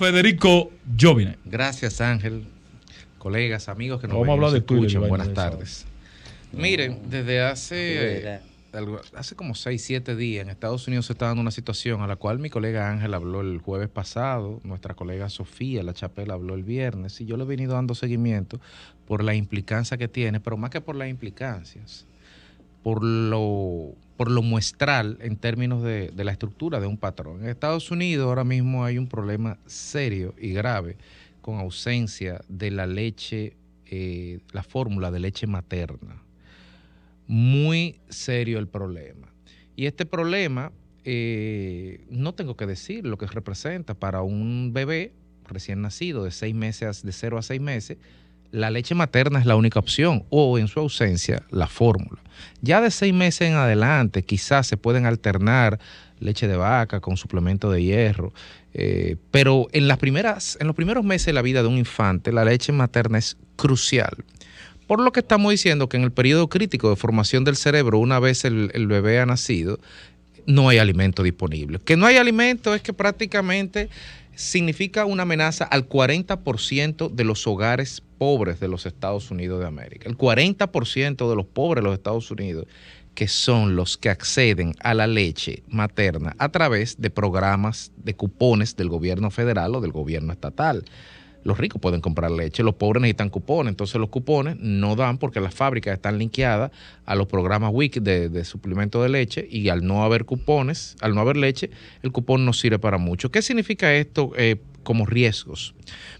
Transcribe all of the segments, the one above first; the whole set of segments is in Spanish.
Federico Jovine. Gracias, Ángel. Colegas, amigos que nos, de escuchan. Buenas tardes. Miren, desde hace, eh, hace como 6, 7 días en Estados Unidos se está dando una situación a la cual mi colega Ángel habló el jueves pasado, nuestra colega Sofía La Chapela habló el viernes y yo le he venido dando seguimiento por la implicancia que tiene, pero más que por las implicancias, por lo, muestral en términos de, la estructura de un patrón. En Estados Unidos ahora mismo hay un problema serio y grave con ausencia de la leche, eh, la fórmula de leche materna. Muy serio el problema. Y este problema, eh, no tengo que decir lo que representa para un bebé recién nacido de seis meses, de 0 a seis meses, la leche materna es la única opción o en su ausencia la fórmula. Ya de seis meses en adelante quizás se pueden alternar leche de vaca con suplemento de hierro, eh, pero en, las primeras, en los primeros meses de la vida de un infante la leche materna es crucial. Por lo que estamos diciendo que en el periodo crítico de formación del cerebro, una vez el, el bebé ha nacido, no hay alimento disponible. Que no hay alimento es que prácticamente significa una amenaza al 40% de los hogares pobres de los Estados Unidos de América. El 40% de los pobres de los Estados Unidos que son los que acceden a la leche materna a través de programas de cupones del gobierno federal o del gobierno estatal los ricos pueden comprar leche, los pobres necesitan cupones, entonces los cupones no dan porque las fábricas están linkeadas a los programas WIC de, suplemento de leche y al no haber cupones, al no haber leche, el cupón no sirve para mucho. ¿Qué significa esto eh, como riesgos?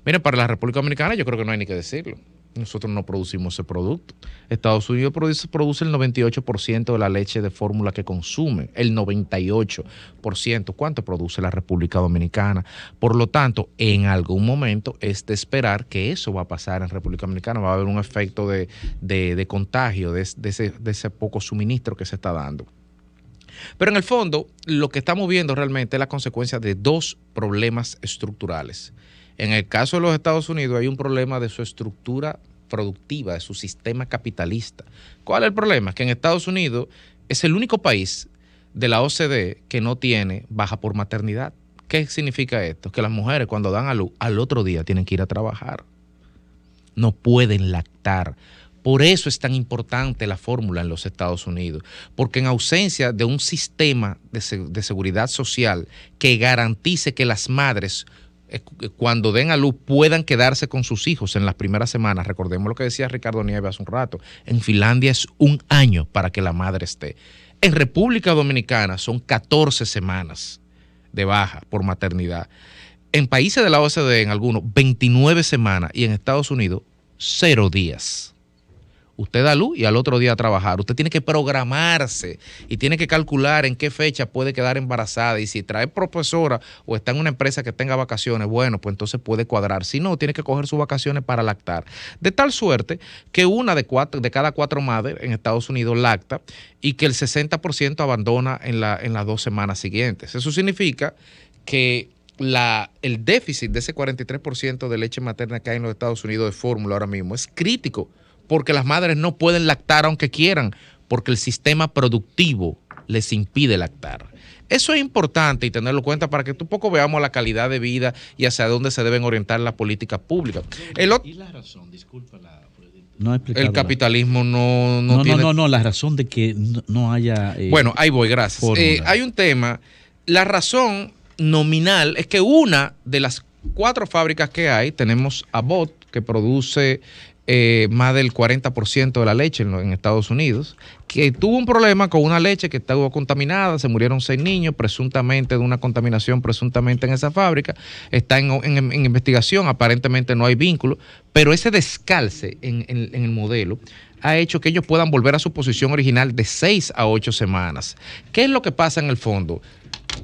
Mira, para la República Dominicana yo creo que no hay ni que decirlo. Nosotros no producimos ese producto. Estados Unidos produce, el 98% de la leche de fórmula que consume, el 98%. ¿Cuánto produce la República Dominicana? Por lo tanto, en algún momento es de esperar que eso va a pasar en República Dominicana. Va a haber un efecto de, contagio de, ese, de ese poco suministro que se está dando. Pero en el fondo, lo que estamos viendo realmente es la consecuencia de dos problemas estructurales en el caso de los Estados Unidos hay un problema de su estructura productiva, de su sistema capitalista. ¿Cuál es el problema? Que en Estados Unidos es el único país de la OCDE que no tiene baja por maternidad. ¿Qué significa esto? Que las mujeres cuando dan a luz al otro día tienen que ir a trabajar. No pueden lactar. Por eso es tan importante la fórmula en los Estados Unidos, porque en ausencia de un sistema de, de seguridad social que garantice que las madres eh, eh, cuando den a luz puedan quedarse con sus hijos en las primeras semanas. Recordemos lo que decía Ricardo Nieves hace un rato. En Finlandia es un año para que la madre esté. En República Dominicana son 14 semanas de baja por maternidad. En países de la OCDE, en algunos, 29 semanas. Y en Estados Unidos, cero días. Usted da luz y al otro día a trabajar. Usted tiene que programarse y tiene que calcular en qué fecha puede quedar embarazada. Y si trae profesora o está en una empresa que tenga vacaciones, bueno, pues entonces puede cuadrar. Si no, tiene que coger sus vacaciones para lactar. De tal suerte que una de, cuatro, de cada cuatro madres en Estados Unidos lacta y que el 60% abandona en, la, en las dos semanas siguientes. Eso significa que la, el déficit de ese 43% de leche materna que hay en los Estados Unidos de fórmula ahora mismo es crítico porque las madres no pueden lactar aunque quieran, porque el sistema productivo les impide lactar. Eso es importante y tenerlo en cuenta para que un poco veamos la calidad de vida y hacia dónde se deben orientar las políticas públicas. El y la razón, disculpa la el capitalismo no, no, no tiene... No, no, no, la razón de que no haya... Eh, bueno, ahí voy, gracias. Eh, hay un tema, la razón nominal es que una de las cuatro fábricas que hay, tenemos a Bot, que produce eh, más del 40% de la leche en, Estados Unidos, que tuvo un problema con una leche que estaba contaminada, se murieron seis niños presuntamente de una contaminación presuntamente en esa fábrica, está en, investigación, aparentemente no hay vínculo, pero ese descalce en, en el modelo ha hecho que ellos puedan volver a su posición original de seis a ocho semanas. ¿Qué es lo que pasa en el fondo?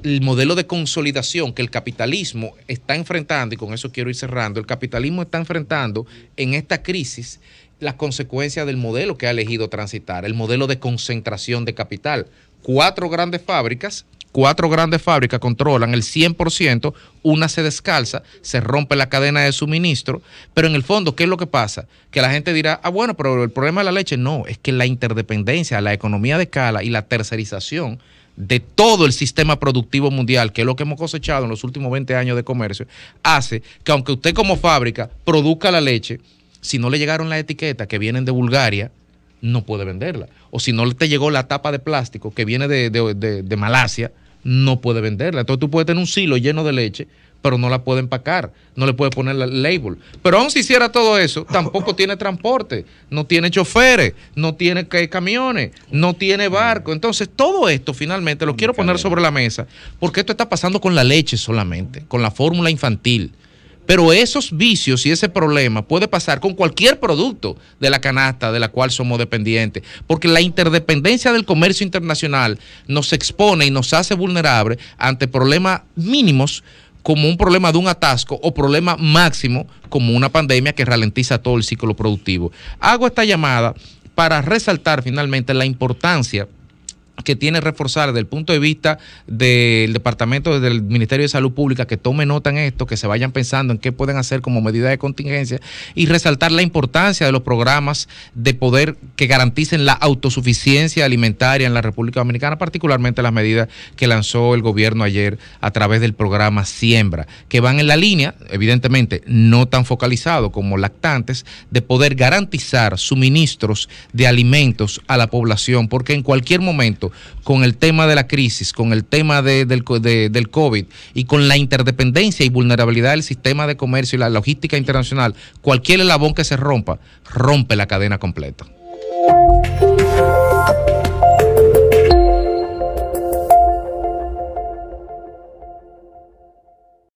el modelo de consolidación que el capitalismo está enfrentando, y con eso quiero ir cerrando, el capitalismo está enfrentando en esta crisis las consecuencias del modelo que ha elegido transitar, el modelo de concentración de capital. Cuatro grandes fábricas, cuatro grandes fábricas controlan el 100%, una se descalza, se rompe la cadena de suministro, pero en el fondo, ¿qué es lo que pasa? Que la gente dirá, ah, bueno, pero el problema de la leche no, es que la interdependencia, la economía de escala y la tercerización de todo el sistema productivo mundial, que es lo que hemos cosechado en los últimos 20 años de comercio, hace que aunque usted como fábrica produzca la leche, si no le llegaron las etiquetas que vienen de Bulgaria, no puede venderla. O si no te llegó la tapa de plástico que viene de, de Malasia, no puede venderla. Entonces tú puedes tener un silo lleno de leche pero no la puede empacar, no le puede poner el label. Pero aún si hiciera todo eso, tampoco tiene transporte, no tiene choferes, no tiene camiones, no tiene barco. Entonces, todo esto finalmente lo quiero poner sobre la mesa, porque esto está pasando con la leche solamente, con la fórmula infantil. Pero esos vicios y ese problema puede pasar con cualquier producto de la canasta de la cual somos dependientes, porque la interdependencia del comercio internacional nos expone y nos hace vulnerables ante problemas mínimos como un problema de un atasco o problema máximo como una pandemia que ralentiza todo el ciclo productivo. Hago esta llamada para resaltar finalmente la importancia que tiene reforzar desde el punto de vista del departamento del Ministerio de Salud Pública que tome nota en esto, que se vayan pensando en qué pueden hacer como medidas de contingencia y resaltar la importancia de los programas de poder que garanticen la autosuficiencia alimentaria en la República Dominicana, particularmente las medidas que lanzó el gobierno ayer a través del programa Siembra, que van en la línea, evidentemente no tan focalizado como lactantes, de poder garantizar suministros de alimentos a la población, porque en cualquier momento con el tema de la crisis, con el tema del, COVID y con la interdependencia y vulnerabilidad del sistema de comercio y la logística internacional, cualquier elabón que se rompa, rompe la cadena completa.